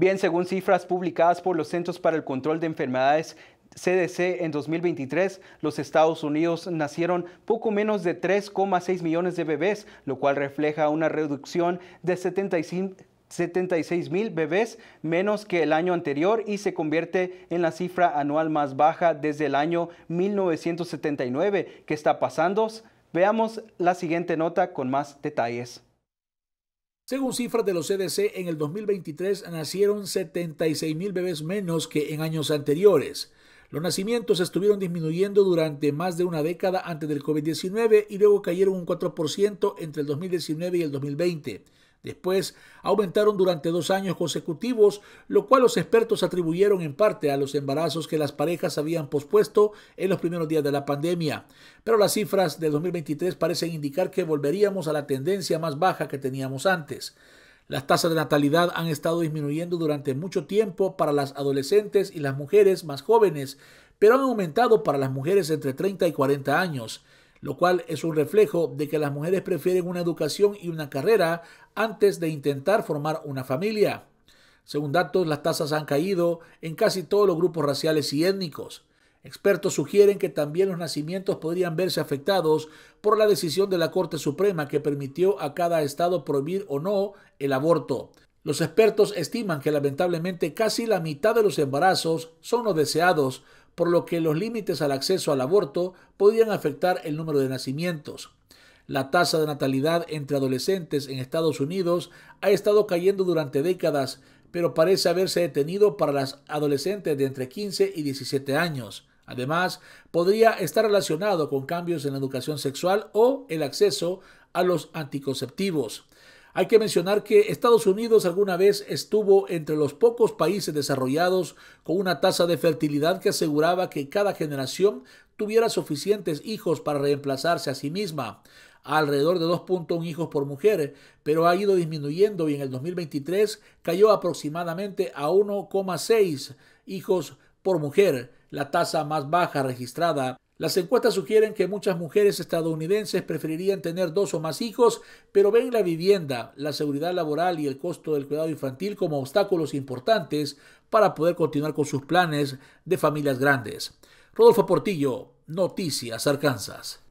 Bien, según cifras publicadas por los Centros para el Control de Enfermedades CDC en 2023, los Estados Unidos nacieron poco menos de 3,6 millones de bebés, lo cual refleja una reducción de 76 mil bebés menos que el año anterior y se convierte en la cifra anual más baja desde el año 1979. ¿Qué está pasando? Veamos la siguiente nota con más detalles. Según cifras de los CDC, en el 2023 nacieron 76 mil bebés menos que en años anteriores. Los nacimientos estuvieron disminuyendo durante más de una década antes del COVID-19 y luego cayeron un 4% entre el 2019 y el 2020. Después aumentaron durante dos años consecutivos, lo cual los expertos atribuyeron en parte a los embarazos que las parejas habían pospuesto en los primeros días de la pandemia. Pero las cifras de 2023 parecen indicar que volveríamos a la tendencia más baja que teníamos antes. Las tasas de natalidad han estado disminuyendo durante mucho tiempo para las adolescentes y las mujeres más jóvenes, pero han aumentado para las mujeres entre 30 y 40 años lo cual es un reflejo de que las mujeres prefieren una educación y una carrera antes de intentar formar una familia. Según datos, las tasas han caído en casi todos los grupos raciales y étnicos. Expertos sugieren que también los nacimientos podrían verse afectados por la decisión de la Corte Suprema que permitió a cada estado prohibir o no el aborto. Los expertos estiman que lamentablemente casi la mitad de los embarazos son los deseados, por lo que los límites al acceso al aborto podían afectar el número de nacimientos. La tasa de natalidad entre adolescentes en Estados Unidos ha estado cayendo durante décadas, pero parece haberse detenido para las adolescentes de entre 15 y 17 años. Además, podría estar relacionado con cambios en la educación sexual o el acceso a los anticonceptivos. Hay que mencionar que Estados Unidos alguna vez estuvo entre los pocos países desarrollados con una tasa de fertilidad que aseguraba que cada generación tuviera suficientes hijos para reemplazarse a sí misma, alrededor de 2.1 hijos por mujer, pero ha ido disminuyendo y en el 2023 cayó aproximadamente a 1,6 hijos por mujer, la tasa más baja registrada las encuestas sugieren que muchas mujeres estadounidenses preferirían tener dos o más hijos, pero ven la vivienda, la seguridad laboral y el costo del cuidado infantil como obstáculos importantes para poder continuar con sus planes de familias grandes. Rodolfo Portillo, Noticias Arkansas.